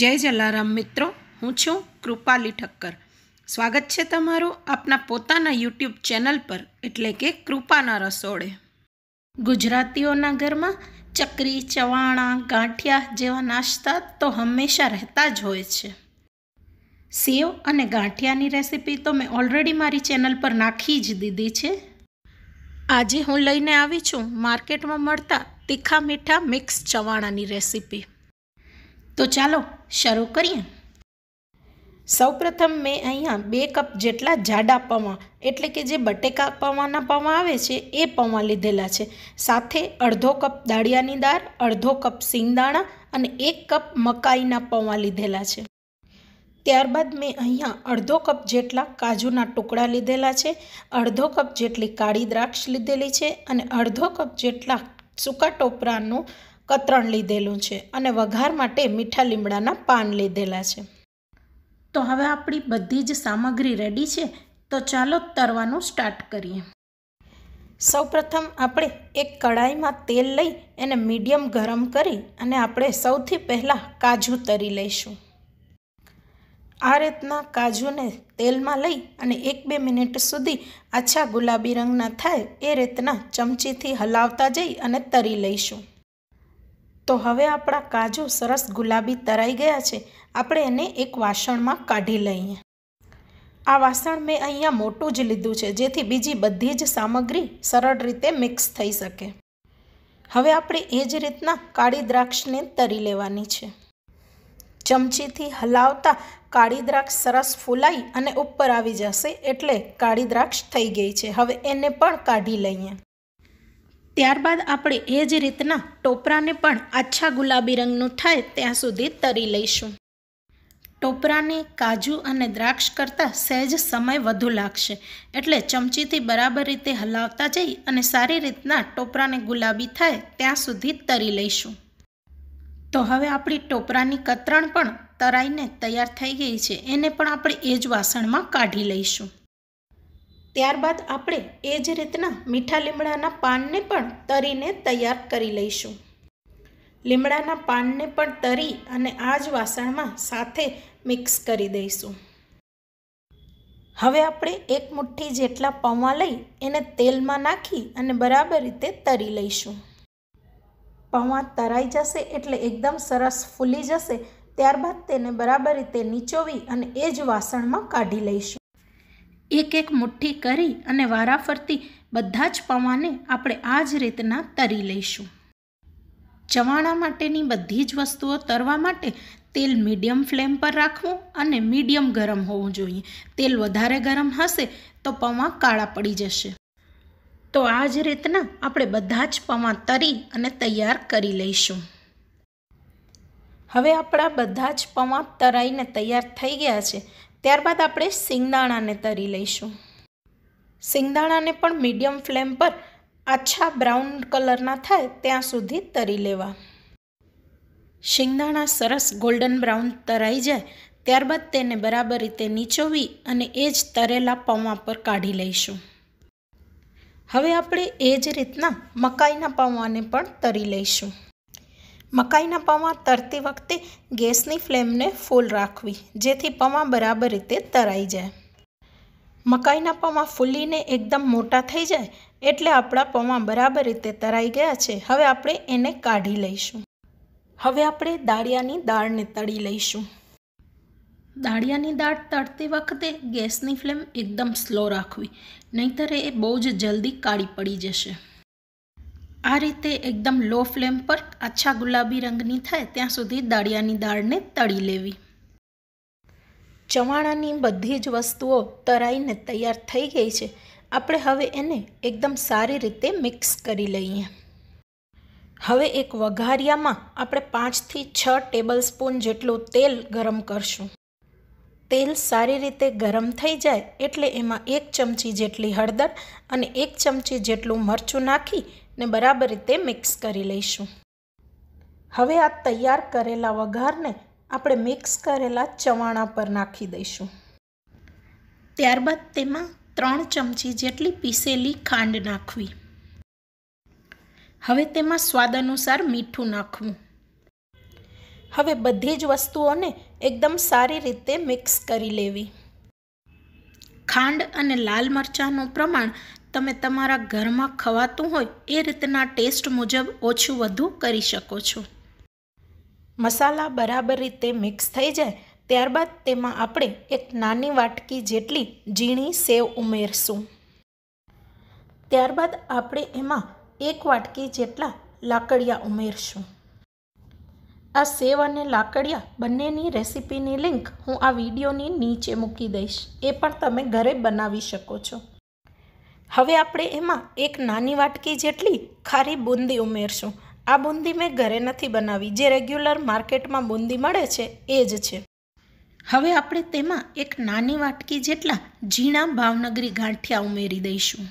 જય જલારામ મિત્રો હું છું કૃપાલી ઠક્કર સ્વાગત છે તમારું આપના પોતાના યુટ્યુબ ચેનલ પર એટલે કે કૃપાના રસોડે ગુજરાતીઓના ઘરમાં ચકરી ચવાણા ગાંઠિયા જેવા નાસ્તા તો હંમેશા રહેતા જ હોય છે સેવ અને ગાંઠિયાની રેસીપી તો મેં ઓલરેડી મારી ચેનલ પર નાખી જ દીધી છે આજે હું લઈને આવી છું માર્કેટમાં મળતા તીખા મીઠા મિક્સ ચવાણાની રેસીપી તો ચાલો શરૂ કરીએ સૌપ્રથમ મેં અહીંયા બે કપ જેટલા જાડા પૌવા એટલે કે જે બટેકા પૌવાના પૌવા આવે છે એ પૌવા લીધેલા છે સાથે અડધો કપ દાળિયાની દાળ અડધો કપ સિંગદાણા અને એક કપ મકાઈના પૌવા લીધેલા છે ત્યારબાદ મેં અહીંયા અડધો કપ જેટલા કાજુના ટુકડા લીધેલા છે અડધો કપ જેટલી કાળી દ્રાક્ષ લીધેલી છે અને અડધો કપ જેટલા સૂકા ટોપરાનું કતરણ લીધેલું છે અને વઘાર માટે મીઠા લીમડાના પાન લીધેલા છે તો હવે આપણી બધી જ સામગ્રી રેડી છે તો ચાલો તરવાનું સ્ટાર્ટ કરીએ સૌપ્રથમ આપણે એક કડાઈમાં તેલ લઈ એને મીડિયમ ગરમ કરી અને આપણે સૌથી પહેલાં કાજુ તરી લઈશું આ રીતના કાજુને તેલમાં લઈ અને એક બે મિનિટ સુધી આછા ગુલાબી રંગના થાય એ રીતના ચમચીથી હલાવતા જઈ અને તરી લઈશું તો હવે આપણા કાજુ સરસ ગુલાબી તરાઈ ગયા છે આપણે એને એક વાસણમાં કાઢી લઈએ આ વાસણ મેં અહીંયા મોટું જ લીધું છે જેથી બીજી બધી જ સામગ્રી સરળ રીતે મિક્સ થઈ શકે હવે આપણે એ જ રીતના કાળી દ્રાક્ષને તરી લેવાની છે ચમચીથી હલાવતા કાળી દ્રાક્ષ સરસ ફૂલાઈ અને ઉપર આવી જશે એટલે કાળી દ્રાક્ષ થઈ ગઈ છે હવે એને પણ કાઢી લઈએ ત્યારબાદ આપણે એ જ રીતના ટોપરાને પણ આછા ગુલાબી રંગનું થાય ત્યાં સુધી તરી લઈશું ટોપરાને કાજુ અને દ્રાક્ષ કરતાં સહેજ સમય વધુ લાગશે એટલે ચમચીથી બરાબર રીતે હલાવતા જઈ અને સારી રીતના ટોપરાને ગુલાબી થાય ત્યાં સુધી તરી લઈશું તો હવે આપણી ટોપરાની કતરણ પણ તરાઈને તૈયાર થઈ ગઈ છે એને પણ આપણે એ જ વાસણમાં કાઢી લઈશું ત્યારબાદ આપણે એ જ રીતના મીઠા લીમડાના પાનને પણ તરીને તૈયાર કરી લઈશું લીમડાના પાનને પણ તરી અને આ જ વાસણમાં સાથે મિક્સ કરી દઈશું હવે આપણે એક મુઠ્ઠી જેટલા પૌવા લઈ એને તેલમાં નાખી અને બરાબર રીતે તરી લઈશું પૌવા તરાઈ જશે એટલે એકદમ સરસ ફૂલી જશે ત્યારબાદ તેને બરાબર રીતે નીચોવી અને એ જ વાસણમાં કાઢી લઈશું એક એક મુઠ્ઠી કરી અને વારાફરતી બધા જ પૌવાને આપણે આ જ રીતના તરી લઈશું ચવાણા માટેની બધી જ વસ્તુઓ તરવા માટે તેલ મીડિયમ ફ્લેમ પર રાખવું અને મીડિયમ ગરમ હોવું જોઈએ તેલ વધારે ગરમ હશે તો પૌવા કાળા પડી જશે તો આ જ રીતના આપણે બધા જ પૌવા તરી અને તૈયાર કરી લઈશું હવે આપણા બધા જ પૌવા તરાઈને તૈયાર થઈ ગયા છે ત્યારબાદ આપણે સિંગદાણાને તરી લઈશું સિંગદાણાને પણ મીડિયમ ફ્લેમ પર આછા બ્રાઉન કલરના થાય ત્યાં સુધી તરી લેવા શિંગદાણા સરસ ગોલ્ડન બ્રાઉન તરાઈ જાય ત્યારબાદ તેને બરાબર રીતે નીચોવી અને એ જ તરેલા પૌવા પર કાઢી લઈશું હવે આપણે એ જ રીતના મકાઈના પૌવાને પણ તરી લઈશું મકાઈના પૌવા તરતી વખતે ગેસની ફ્લેમને ફૂલ રાખવી જેથી પૌવા બરાબર રીતે તરાઈ જાય મકાઈના પૌવા ફૂલીને એકદમ મોટા થઈ જાય એટલે આપણા પૌવા બરાબર રીતે તરાઈ ગયા છે હવે આપણે એને કાઢી લઈશું હવે આપણે દાળિયાની દાળને તળી લઈશું દાળિયાની દાળ તળતી વખતે ગેસની ફ્લેમ એકદમ સ્લો રાખવી નહીંતર એ બહુ જ જલ્દી કાળી પડી જશે આ રીતે એકદમ લો ફ્લેમ પર આછા ગુલાબી રંગની થાય ત્યાં સુધી દાળિયાની દાળને તળી લેવી ચવાણાની બધી જ વસ્તુઓ તરાઈને તૈયાર થઈ ગઈ છે આપણે હવે એને એકદમ સારી રીતે મિક્સ કરી લઈએ હવે એક વઘારિયામાં આપણે પાંચથી છ ટેબલ સ્પૂન જેટલું તેલ ગરમ કરશું તેલ સારી રીતે ગરમ થઈ જાય એટલે એમાં એક ચમચી જેટલી હળદર અને એક ચમચી જેટલું મરચું નાખી ને બરાબર રીતે મિક્સ કરી લઈશું હવે આ તૈયાર કરેલા વઘારને આપણે મિક્સ કરેલા ચવાણા પર નાખી દઈશું ત્યારબાદ તેમાં ત્રણ ચમચી જેટલી પીસેલી ખાંડ નાખવી હવે તેમાં સ્વાદ અનુસાર મીઠું નાખવું હવે બધી જ વસ્તુઓને એકદમ સારી રીતે મિક્સ કરી લેવી ખાંડ અને લાલ મરચાંનું પ્રમાણ તમે તમારા ઘરમાં ખવાતું હોય એ રીતના ટેસ્ટ મુજબ ઓછું વધુ કરી શકો છો મસાલા બરાબર રીતે મિક્સ થઈ જાય ત્યારબાદ તેમાં આપણે એક નાની વાટકી જેટલી ઝીણી સેવ ઉમેરશું ત્યારબાદ આપણે એમાં એક વાટકી જેટલા લાકડિયા ઉમેરશું આ સેવ અને લાકડિયા બંનેની રેસીપીની લિંક હું આ વિડીયોની નીચે મૂકી દઈશ એ પણ તમે ઘરે બનાવી શકો છો હવે આપણે એમાં એક નાની વાટકી જેટલી ખારી બુંદી ઉમેરશું આ બુંદી મેં ઘરે નથી બનાવી જે રેગ્યુલર માર્કેટમાં બુંદી મળે છે એ જ છે હવે આપણે તેમાં એક નાની વાટકી જેટલા ઝીણા ભાવનગરી ગાંઠિયા ઉમેરી દઈશું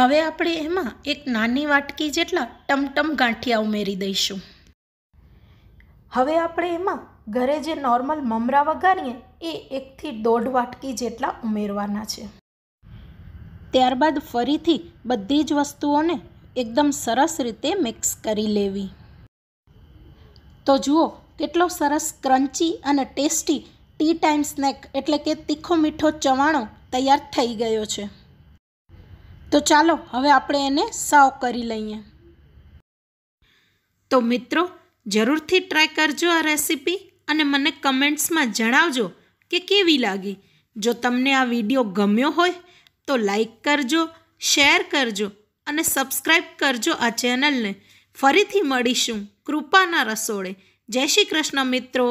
હવે આપણે એમાં એક નાની વાટકી જેટલા ટમટમ ગાંઠિયા ઉમેરી દઈશું હવે આપણે એમાં ઘરે જે નોર્મલ મમરા વઘારીએ એ એકથી દોઢ વાટકી જેટલા ઉમેરવાના છે ત્યારબાદ ફરીથી બધી જ વસ્તુઓને એકદમ સરસ રીતે મિક્સ કરી લેવી તો જુઓ કેટલો સરસ ક્રન્ચી અને ટેસ્ટી ટી ટાઈમ સ્નેક એટલે કે તીખો મીઠો ચવાણો તૈયાર થઈ ગયો છે તો ચાલો હવે આપણે એને સાવ કરી લઈએ તો મિત્રો જરૂરથી ટ્રાય કરજો આ રેસીપી અને મને કમેન્ટ્સમાં જણાવજો કે કેવી લાગી જો તમને આ વિડીયો ગમ્યો હોય તો લાઈક કરજો શેર કરજો અને સબસ્ક્રાઈબ કરજો આ ચેનલને ફરીથી મળીશું કૃપાના રસોડે જય શ્રી કૃષ્ણ મિત્રો